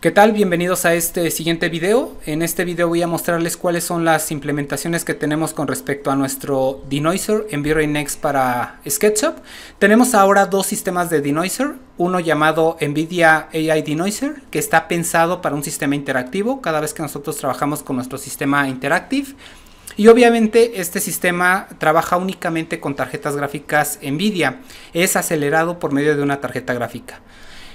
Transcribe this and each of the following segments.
¿Qué tal? Bienvenidos a este siguiente video. En este video voy a mostrarles cuáles son las implementaciones que tenemos con respecto a nuestro denoiser en Next para SketchUp. Tenemos ahora dos sistemas de denoiser, uno llamado NVIDIA AI Denoiser, que está pensado para un sistema interactivo cada vez que nosotros trabajamos con nuestro sistema Interactive. Y obviamente este sistema trabaja únicamente con tarjetas gráficas NVIDIA, es acelerado por medio de una tarjeta gráfica.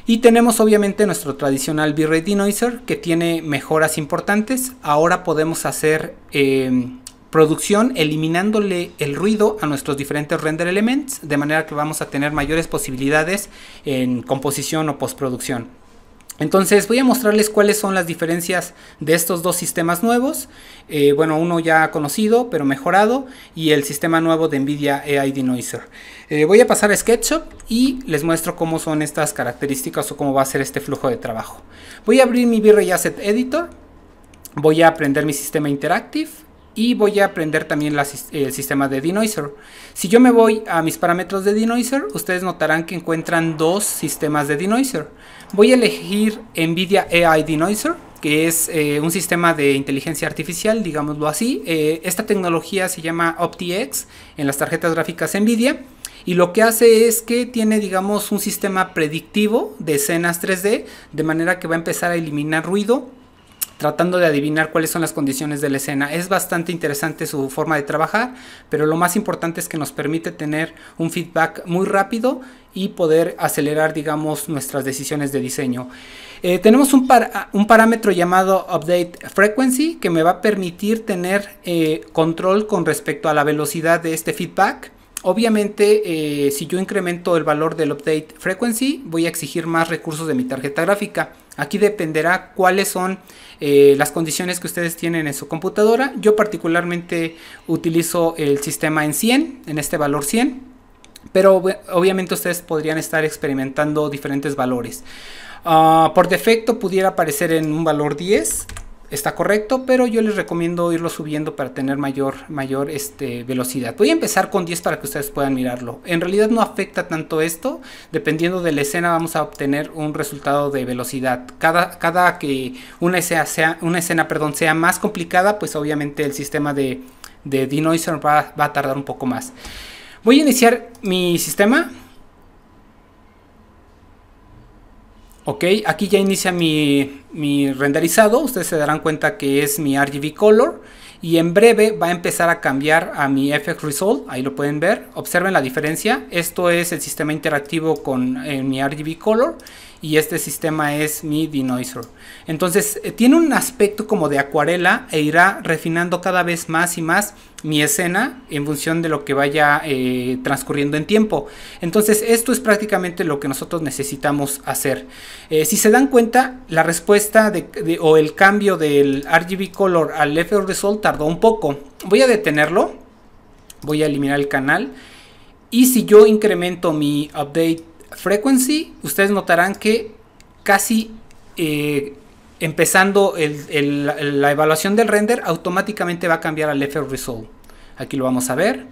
Y tenemos obviamente nuestro tradicional V-Ray denoiser que tiene mejoras importantes. Ahora podemos hacer em, producción eliminándole el ruido a nuestros diferentes render elements, de manera que vamos a tener mayores posibilidades en composición o postproducción. Entonces voy a mostrarles cuáles son las diferencias de estos dos sistemas nuevos. Eh, bueno, uno ya conocido pero mejorado y el sistema nuevo de NVIDIA AI Denoiser. Eh, voy a pasar a SketchUp y les muestro cómo son estas características o cómo va a ser este flujo de trabajo. Voy a abrir mi v Asset Editor. Voy a aprender mi sistema Interactive y voy a aprender también el sistema de denoiser. Si yo me voy a mis parámetros de denoiser, ustedes notarán que encuentran dos sistemas de denoiser. Voy a elegir NVIDIA AI Denoiser, que es eh, un sistema de inteligencia artificial, digámoslo así. Eh, esta tecnología se llama OptiX en las tarjetas gráficas NVIDIA y lo que hace es que tiene digamos un sistema predictivo de escenas 3D de manera que va a empezar a eliminar ruido tratando de adivinar cuáles son las condiciones de la escena. Es bastante interesante su forma de trabajar, pero lo más importante es que nos permite tener un feedback muy rápido y poder acelerar, digamos, nuestras decisiones de diseño. Eh, tenemos ah, un, parámetro llamado Update Frequency que me va a permitir tener eh, control con respecto a la velocidad de este feedback. Obviamente, eh, si yo incremento el valor del Update Frequency, voy a exigir más recursos de mi tarjeta gráfica. Aquí dependerá cuáles son eh, las condiciones que ustedes tienen en su computadora. Yo particularmente utilizo el sistema en 100, en este valor 100. Pero obviamente ustedes podrían estar experimentando diferentes valores. Ah, por defecto pudiera aparecer en un valor 10 está correcto, pero yo les recomiendo irlo subiendo para tener mayor, mayor este, velocidad. Voy a empezar con 10 para que ustedes puedan mirarlo. En realidad no afecta tanto esto, dependiendo de la escena vamos a obtener un resultado de velocidad. Cada, cada que una escena, sea, una escena perdón, sea más complicada, pues obviamente el sistema de, de denoiser va, va a tardar un poco más. Voy a iniciar mi sistema Ok, aquí ya inicia mi, mi renderizado. Ustedes se darán cuenta que es mi RGB color y en breve va a empezar a cambiar a mi FX Result, ahí lo pueden ver, observen la diferencia, esto es el sistema interactivo con eh, mi RGB Color y este sistema es mi denoiser. Entonces eh, tiene un aspecto como de acuarela e irá refinando cada vez más y más mi escena en función de lo que vaya eh, transcurriendo en tiempo. Entonces esto es prácticamente lo que nosotros necesitamos hacer. si se dan cuenta, la respuesta o el cambio del RGB color al FX Result un poco. Voy a detenerlo, voy a eliminar el canal y si yo incremento mi update frequency, ustedes notarán que casi eh, empezando la evaluación del render automáticamente va a cambiar al f Resolve. Aquí lo vamos a ver.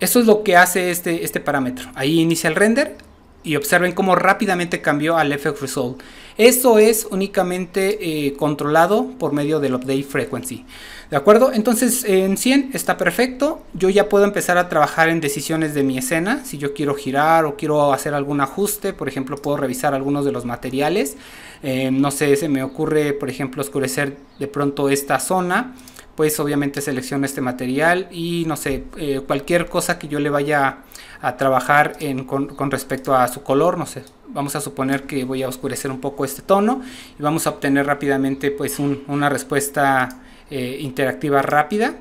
eso es lo que hace este, este parámetro. Ahí inicia el render, y observen cómo rápidamente cambió al effect Result. Esto es únicamente eh, controlado por medio del Update Frequency. ¿De acuerdo? Entonces en 100 está perfecto. Yo ya puedo empezar a trabajar en decisiones de mi escena. Si yo quiero girar o quiero hacer algún ajuste, por ejemplo, puedo revisar algunos de los materiales. Eh, no sé, se me ocurre, por ejemplo, oscurecer de pronto esta zona pues obviamente selecciono este material y no sé, eh, cualquier cosa que yo le vaya a trabajar con, respecto a su color, no sé, vamos a suponer que voy a oscurecer un poco este tono y vamos a obtener rápidamente pues una respuesta eh, interactiva rápida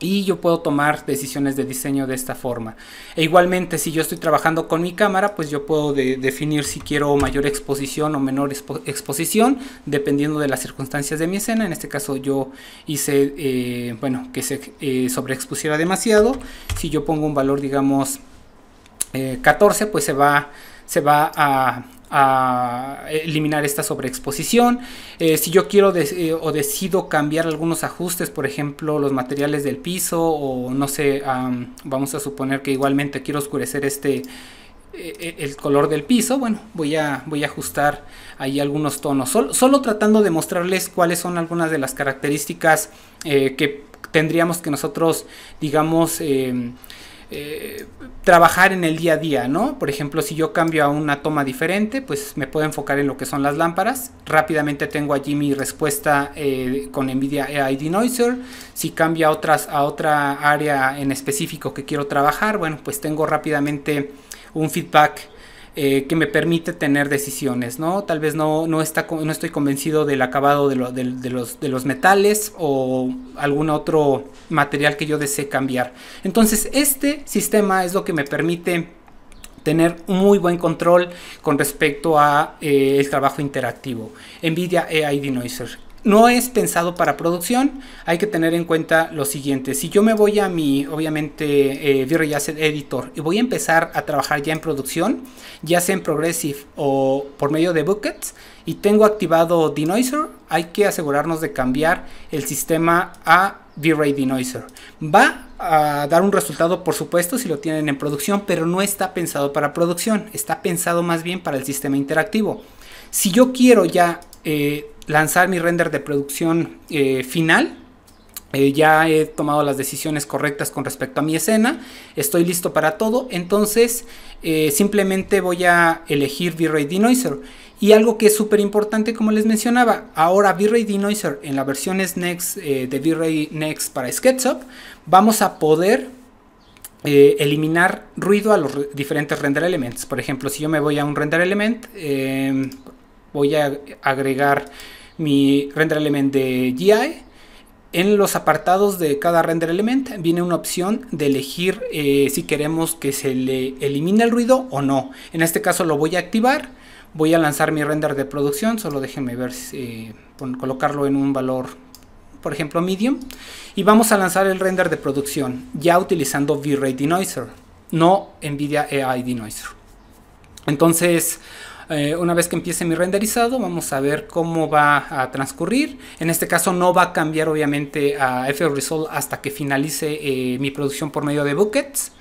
y yo puedo tomar decisiones de diseño de esta forma. E igualmente, si yo estoy trabajando con mi cámara, pues yo puedo definir si quiero mayor exposición o menor exposición, dependiendo de las circunstancias de mi escena. En este caso yo hice, eh, bueno, que se eh, sobreexpusiera demasiado. Si yo pongo un valor, digamos, 14, eh, pues se va, se va a, a eliminar esta sobreexposición. Eh, si yo quiero eh, o decido cambiar algunos ajustes, por ejemplo, los materiales del piso o no sé, vamos a suponer que igualmente quiero oscurecer este eh, el color del piso, bueno, voy a, voy a ajustar ahí algunos tonos, solo tratando de mostrarles cuáles son algunas de las características que tendríamos que nosotros, digamos, em, trabajar en el día a día, ¿no? Por ejemplo, si yo cambio a una toma diferente, pues me puedo enfocar en lo que son las lámparas. Rápidamente tengo allí mi respuesta eh, con NVIDIA AI Denoiser. Si cambio a, otras, a otra área en específico que quiero trabajar, bueno, pues tengo rápidamente un feedback eh, que me permite tener decisiones, ¿no? Tal vez no, estoy convencido del acabado de, los, de los metales o algún otro material que yo desee cambiar. Entonces, este sistema es lo que me permite tener muy buen control con respecto al eh, trabajo interactivo. NVIDIA AI Denoiser no es pensado para producción, hay que tener en cuenta lo siguiente. Si yo me voy a mi, obviamente, eh, Vray Asset Editor y voy a empezar a trabajar ya en producción, ya sea en Progressive o por medio de Buckets, y tengo activado Denoiser, hay que asegurarnos de cambiar el sistema a V-Ray Denoiser. Va a dar un resultado, por supuesto, si lo tienen en producción, pero no está pensado para producción, está pensado más bien para el sistema interactivo. Si yo quiero ya eh, lanzar mi render de producción eh, final. Eh, ya he tomado las decisiones correctas con respecto a mi escena. Estoy listo para todo. Entonces simplemente voy a elegir V-Ray Denoiser. Y algo que es súper importante, como les mencionaba, ahora V-Ray Denoiser en la versión Next de V-Ray Next para SketchUp, vamos a poder eliminar ruido a los diferentes render elements. Por ejemplo, si yo me voy a un render element, eh, voy a agregar mi render element de GI. En los apartados de cada render element viene una opción de elegir eh, si queremos que se le elimine el ruido o no. En este caso lo voy a activar. Voy a lanzar mi render de producción. Solo déjenme ver, eh, colocarlo en un valor, por ejemplo, medium. Y vamos a lanzar el render de producción ya utilizando V-Ray Denoiser, no NVIDIA AI Denoiser. Entonces, eh, una vez que empiece mi renderizado vamos a ver cómo va a transcurrir. En este caso no va a cambiar obviamente a result hasta que finalice eh, mi producción por medio de buckets.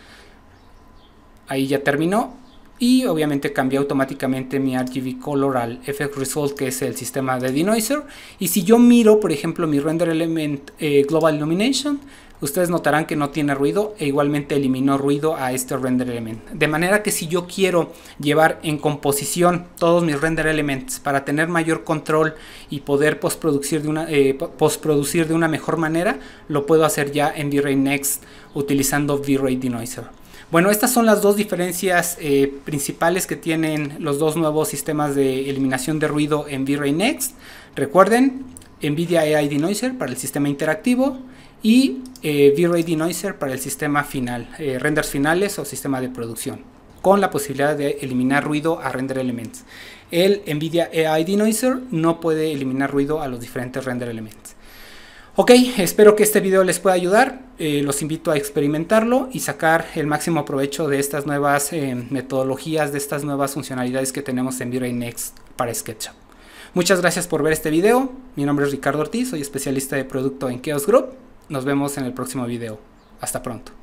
Ahí ya terminó. Y obviamente cambié automáticamente mi RGB color al FX Result que es el sistema de denoiser. Y si yo miro por ejemplo mi render element eh, global illumination, ustedes notarán que no tiene ruido e igualmente eliminó ruido a este render element. De manera que si yo quiero llevar en composición todos mis render elements para tener mayor control y poder postproducir de una, eh, de una mejor manera, lo puedo hacer ya en V-Ray Next utilizando V-Ray Denoiser. Bueno, estas son las dos diferencias eh, principales que tienen los dos nuevos sistemas de eliminación de ruido en V-Ray Next. Recuerden, NVIDIA AI Denoiser para el sistema interactivo y eh, V-Ray Denoiser para el sistema final, eh, renders finales o sistema de producción, con la posibilidad de eliminar ruido a render elements. El NVIDIA AI Denoiser no puede eliminar ruido a los diferentes render elements. Ok, espero que este video les pueda ayudar, eh, los invito a experimentarlo y sacar el máximo provecho de estas nuevas metodologías, de estas nuevas funcionalidades que tenemos en V-Ray Next para SketchUp. Muchas gracias por ver este video, mi nombre es Ricardo Ortiz, soy especialista de producto en Chaos Group nos vemos en el próximo video. Hasta pronto.